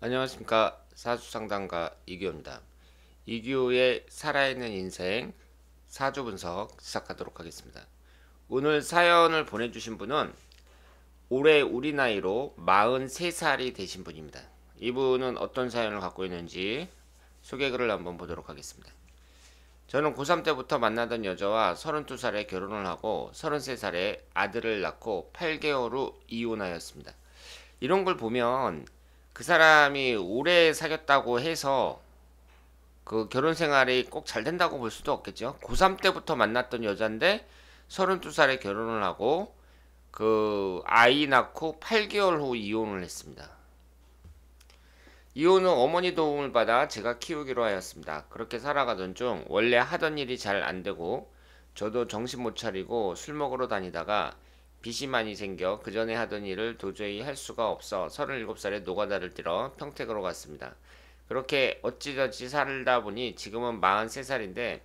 안녕하십니까 사주상담가 이규호입니다. 이규호의 살아있는 인생 사주 분석 시작하도록 하겠습니다. 오늘 사연을 보내주신 분은 올해 우리 나이로 43살이 되신 분입니다. 이분은 어떤 사연을 갖고 있는지 소개글을 한번 보도록 하겠습니다. 저는 고3 때부터 만나던 여자와 32살에 결혼을 하고 33살에 아들을 낳고 8개월 후 이혼하였습니다. 이런 걸 보면 그 사람이 오래 사귀었다고 해서 그 결혼 생활이 꼭 잘 된다고 볼 수도 없겠죠. 고3 때부터 만났던 여잔데 32살에 결혼을 하고 그 아이 낳고 8개월 후 이혼을 했습니다. 이혼은 어머니 도움을 받아 제가 키우기로 하였습니다. 그렇게 살아가던 중 원래 하던 일이 잘 안 되고 저도 정신 못 차리고 술 먹으러 다니다가 빚이 많이 생겨 그 전에 하던 일을 도저히 할 수가 없어 37살에 노가다를 뛰러 평택으로 갔습니다. 그렇게 어찌저찌 살다 보니 지금은 43살인데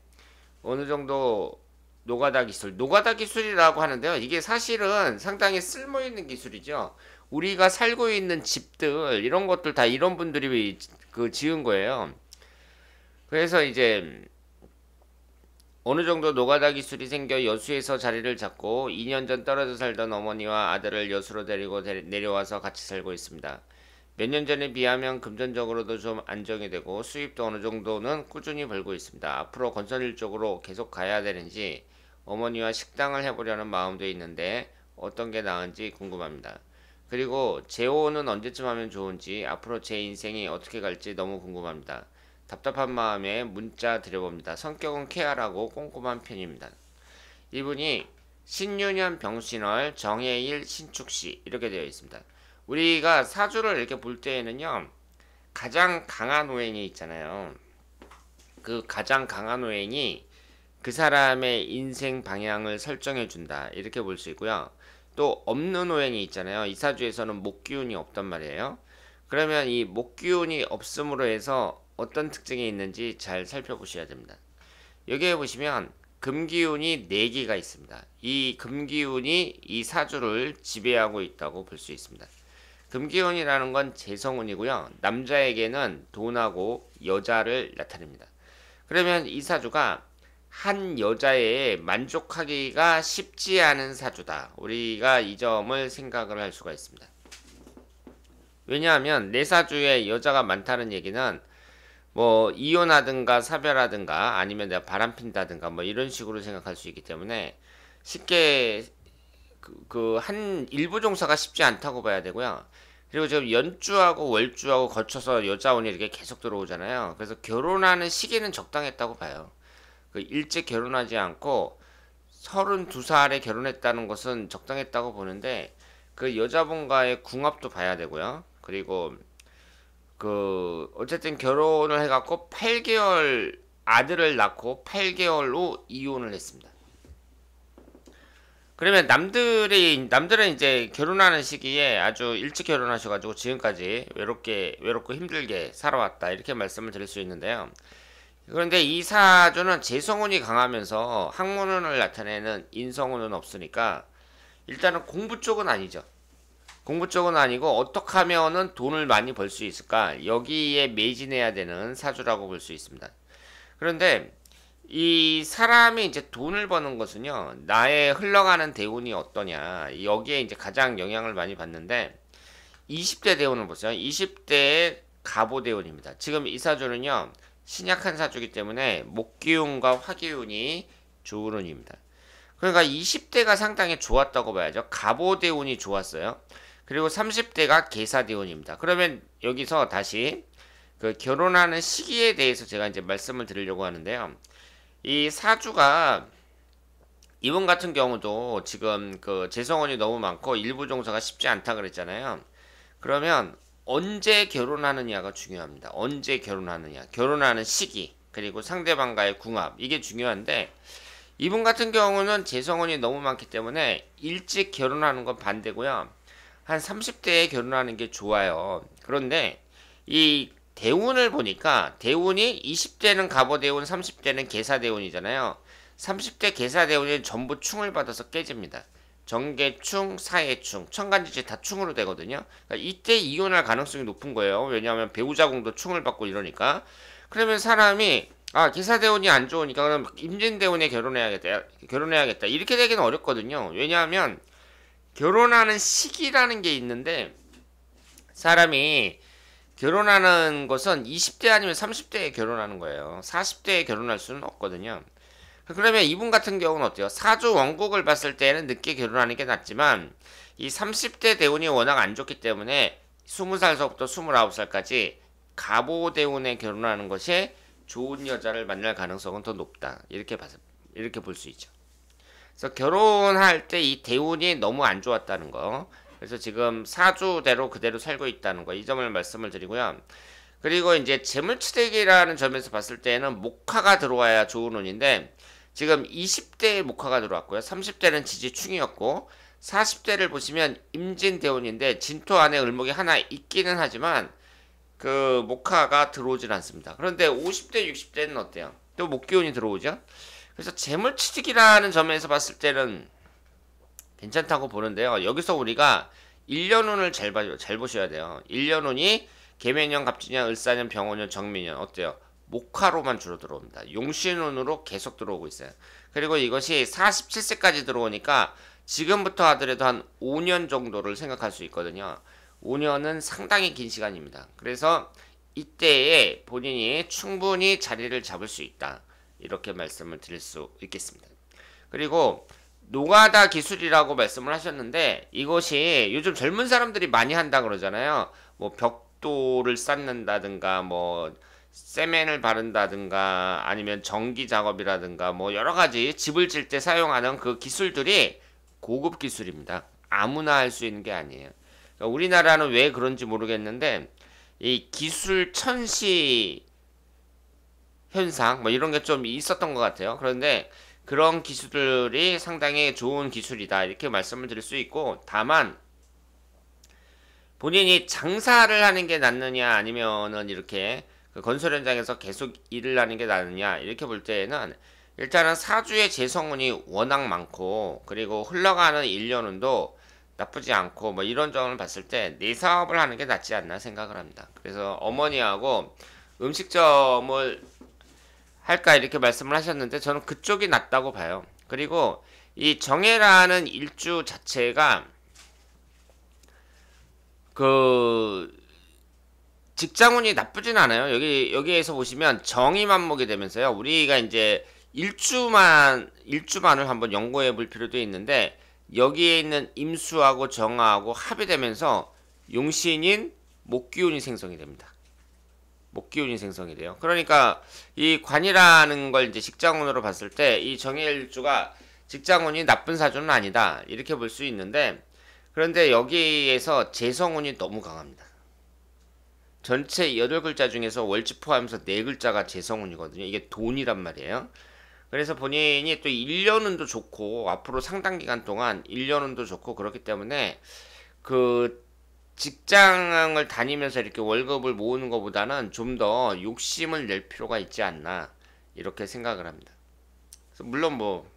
어느 정도 노가다 기술, 노가다 기술이라고 하는데요. 이게 사실은 상당히 쓸모 있는 기술이죠. 우리가 살고 있는 집들 이런 것들 다 이런 분들이 그 지은 거예요. 그래서 이제 어느 정도 노가다 기술이 생겨 여수에서 자리를 잡고 2년 전 떨어져 살던 어머니와 아들을 여수로 데리고 데, 내려와서 같이 살고 있습니다. 몇 년 전에 비하면 금전적으로도 좀 안정이 되고 수입도 어느 정도는 꾸준히 벌고 있습니다. 앞으로 건설일 쪽으로 계속 가야 되는지 어머니와 식당을 해보려는 마음도 있는데 어떤 게 나은지 궁금합니다. 그리고 재혼는 언제쯤 하면 좋은지 앞으로 제 인생이 어떻게 갈지 너무 궁금합니다. 답답한 마음에 문자 드려봅니다. 성격은 쾌활하고 꼼꼼한 편입니다. 이분이 신유년 병신월 정해일 신축시 이렇게 되어 있습니다. 우리가 사주를 이렇게 볼 때에는요. 가장 강한 오행이 있잖아요. 그 가장 강한 오행이 그 사람의 인생 방향을 설정해 준다. 이렇게 볼 수 있고요. 또 없는 오행이 있잖아요. 이 사주에서는 목기운이 없단 말이에요. 그러면 이 목기운이 없음으로 해서 어떤 특징이 있는지 잘 살펴보셔야 됩니다. 여기에 보시면 금기운이 4개가 있습니다. 이 금기운이 이 사주를 지배하고 있다고 볼 수 있습니다. 금기운이라는 건 재성운이고요. 남자에게는 돈하고 여자를 나타냅니다. 그러면 이 사주가 한 여자에 만족하기가 쉽지 않은 사주다. 우리가 이 점을 생각을 할 수가 있습니다. 왜냐하면 내 네 사주에 여자가 많다는 얘기는 뭐 이혼하든가 사별하든가 아니면 내가 바람핀다든가 뭐 이런 식으로 생각할 수 있기 때문에 쉽게 그한 그, 그 일부 종사가 쉽지 않다고 봐야 되고요. 그리고 지금 연주하고 월주하고 거쳐서 여자원이 이렇게 계속 들어오잖아요. 그래서 결혼하는 시기는 적당했다고 봐요. 그 일찍 결혼하지 않고 32살에 결혼했다는 것은 적당했다고 보는데 그 여자분과의 궁합도 봐야 되고요. 그리고 그 어쨌든 결혼을 해갖고 8개월 아들을 낳고 8개월 로 이혼을 했습니다. 그러면 남들이 남들은 이제 결혼하는 시기에 아주 일찍 결혼하셔가지고 지금까지 외롭게 외롭고 힘들게 살아왔다 이렇게 말씀을 드릴 수 있는데요. 그런데 이 사주는 재성운이 강하면서 학문운을 나타내는 인성운은 없으니까 일단은 공부 쪽은 아니죠. 공부 쪽은 아니고 어떻게 하면은 돈을 많이 벌 수 있을까 여기에 매진해야 되는 사주라고 볼 수 있습니다. 그런데 이 사람이 이제 돈을 버는 것은요 나의 흘러가는 대운이 어떠냐 여기에 이제 가장 영향을 많이 받는데 20대 대운을 보세요. 20대의 가보 대운입니다. 지금 이 사주는요 신약한 사주기 때문에 목기운과 화기운이 좋은 운입니다. 그러니까 20대가 상당히 좋았다고 봐야죠. 가보대운이 좋았어요. 그리고 30대가 계사대원입니다. 그러면 여기서 다시 그 결혼하는 시기에 대해서 제가 이제 말씀을 드리려고 하는데요. 이 사주가 이분 같은 경우도 지금 그 재성원이 너무 많고 일부 종사가 쉽지 않다 그랬잖아요. 그러면 언제 결혼하느냐가 중요합니다. 언제 결혼하느냐. 결혼하는 시기. 그리고 상대방과의 궁합. 이게 중요한데, 이분 같은 경우는 재성원이 너무 많기 때문에 일찍 결혼하는 건 반대고요. 한 30대에 결혼하는 게 좋아요. 그런데 이 대운을 보니까 대운이 20대는 갑오대운, 30대는 계사대운이잖아요. 30대 계사대운이 전부 충을 받아서 깨집니다. 정계충, 사해충, 천간지지 다 충으로 되거든요. 그러니까 이때 이혼할 가능성이 높은 거예요. 왜냐하면 배우자공도 충을 받고 이러니까. 그러면 사람이 아계사대운이안 좋으니까 그럼 임진대운에 결혼해야겠다, 결혼해야겠다 이렇게 되기는 어렵거든요. 왜냐하면 결혼하는 시기라는 게 있는데 사람이 결혼하는 것은 20대 아니면 30대에 결혼하는 거예요. 40대에 결혼할 수는 없거든요. 그러면 이분 같은 경우는 어때요? 사주 원곡을 봤을 때는 늦게 결혼하는 게 낫지만 이 30대 대운이 워낙 안 좋기 때문에 20살서부터 29살까지 가보 대운에 결혼하는 것이 좋은 여자를 만날 가능성은 더 높다. 이렇게 봐서 이렇게 볼 수 있죠. 그래서 결혼할 때 이 대운이 너무 안 좋았다는 거. 그래서 지금 사주대로 그대로 살고 있다는 거. 이 점을 말씀을 드리고요. 그리고 이제 재물취득이라는 점에서 봤을 때는 목화가 들어와야 좋은 운인데 지금 20대의 목화가 들어왔고요. 30대는 지지충이었고 40대를 보시면 임진대운인데 진토 안에 을목이 하나 있기는 하지만 그 목화가 들어오질 않습니다. 그런데 50대, 60대는 어때요? 또 목기운이 들어오죠? 그래서 재물취득이라는 점에서 봤을 때는 괜찮다고 보는데요. 여기서 우리가 1년운을 잘, 봐, 잘 보셔야 돼요. 1년운이 개면년, 갑진년, 을사년, 병원년, 정미년 어때요? 목화로만 주로 들어옵니다. 용신운으로 계속 들어오고 있어요. 그리고 이것이 47세까지 들어오니까 지금부터 하더라도 한 5년 정도를 생각할 수 있거든요. 5년은 상당히 긴 시간입니다. 그래서 이때에 본인이 충분히 자리를 잡을 수 있다. 이렇게 말씀을 드릴 수 있겠습니다. 그리고 노가다 기술이라고 말씀을 하셨는데 이것이 요즘 젊은 사람들이 많이 한다 그러잖아요. 뭐 벽돌을 쌓는다든가 뭐 세멘을 바른다든가 아니면 전기 작업이라든가 뭐 여러 가지 집을 질 때 사용하는 그 기술들이 고급 기술입니다. 아무나 할 수 있는 게 아니에요. 그러니까 우리나라는 왜 그런지 모르겠는데 이 기술 천시 현상 뭐 이런 게 좀 있었던 것 같아요. 그런데 그런 기술들이 상당히 좋은 기술이다 이렇게 말씀을 드릴 수 있고 다만 본인이 장사를 하는 게 낫느냐 아니면은 이렇게 그 건설 현장에서 계속 일을 하는 게 낫느냐 이렇게 볼 때에는 일단은 사주의 재성운이 워낙 많고 그리고 흘러가는 일년운도 나쁘지 않고 뭐 이런 점을 봤을 때 내 사업을 하는 게 낫지 않나 생각을 합니다. 그래서 어머니하고 음식점을 할까 이렇게 말씀을 하셨는데 저는 그쪽이 낫다고 봐요. 그리고 이 정해라는 일주 자체가 그 직장운이 나쁘진 않아요. 여기 여기에서 보시면 정이만보이 되면서요. 우리가 이제 일주만 일주만을 한번 연구해 볼 필요도 있는데 여기에 있는 임수하고 정화하고 합이 되면서 용신인 목기운이 생성이 됩니다. 목기운이 생성이 돼요. 그러니까 이 관이라는 걸 이제 직장운으로 봤을 때 이 정해일주가 직장운이 나쁜 사주는 아니다 이렇게 볼 수 있는데 그런데 여기에서 재성운이 너무 강합니다. 전체 8글자 중에서 월지 포함해서 4글자가 재성운이거든요. 이게 돈이란 말이에요. 그래서 본인이 또 1년운도 좋고 앞으로 상당 기간 동안 1년운도 좋고 그렇기 때문에 그 직장을 다니면서 이렇게 월급을 모으는 것보다는 좀 더 욕심을 낼 필요가 있지 않나 이렇게 생각을 합니다. 물론 뭐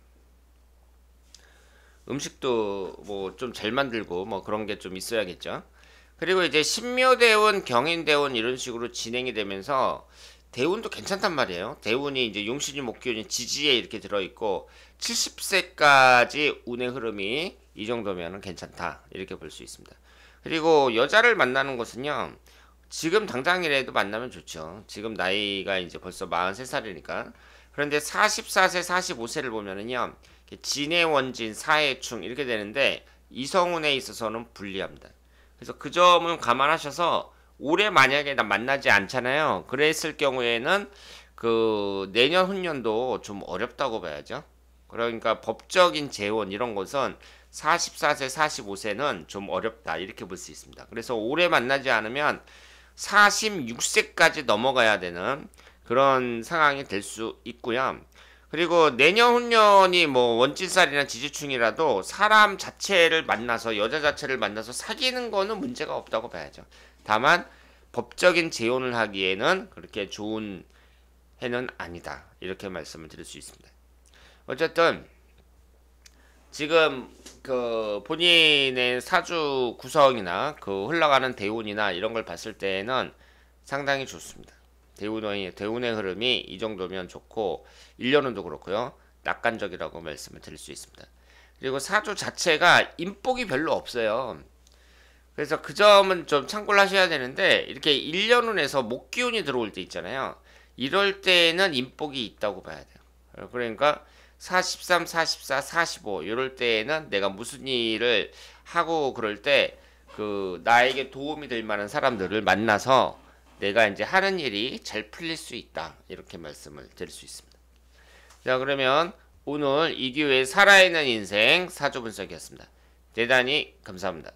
음식도 뭐 좀 잘 만들고 뭐 그런 게 좀 있어야겠죠. 그리고 이제 신묘대운, 경인대운 이런 식으로 진행이 되면서 대운도 괜찮단 말이에요. 대운이 이제 용신이 목기운이 지지에 이렇게 들어있고 70세까지 운의 흐름이 이 정도면은 괜찮다 이렇게 볼 수 있습니다. 그리고 여자를 만나는 것은요. 지금 당장이라도 만나면 좋죠. 지금 나이가 이제 벌써 43살이니까. 그런데 44세, 45세를 보면은요. 진해 원진, 사해충 이렇게 되는데 이성운에 있어서는 불리합니다. 그래서 그 점은 감안하셔서 올해 만약에 나 만나지 않잖아요. 그랬을 경우에는 그 내년 훈련도좀 어렵다고 봐야죠. 그러니까 법적인 재혼 이런 것은 44세, 45세는 좀 어렵다 이렇게 볼 수 있습니다. 그래서 오래 만나지 않으면 46세까지 넘어가야 되는 그런 상황이 될 수 있고요. 그리고 내년 훈련이 뭐 원진살이나 지지충이라도 사람 자체를 만나서 여자 자체를 만나서 사귀는 거는 문제가 없다고 봐야죠. 다만 법적인 재혼을 하기에는 그렇게 좋은 해는 아니다. 이렇게 말씀을 드릴 수 있습니다. 어쨌든 지금 그 본인의 사주 구성이나 그 흘러가는 대운이나 이런 걸 봤을 때에는 상당히 좋습니다. 대운의 대운의 흐름이 이 정도면 좋고 1년은도 그렇고요. 낙관적이라고 말씀을 드릴 수 있습니다. 그리고 사주 자체가 인복이 별로 없어요. 그래서 그 점은 좀 참고를 하셔야 되는데 이렇게 1년운에서 목기운이 들어올 때 있잖아요. 이럴 때는 에 인복이 있다고 봐야 돼요. 그러니까 43, 44, 45 이럴 때에는 내가 무슨 일을 하고 그럴 때 그 나에게 도움이 될 만한 사람들을 만나서 내가 이제 하는 일이 잘 풀릴 수 있다 이렇게 말씀을 드릴 수 있습니다. 자 그러면 오늘 이기회의 살아있는 인생 사조 분석이었습니다. 대단히 감사합니다.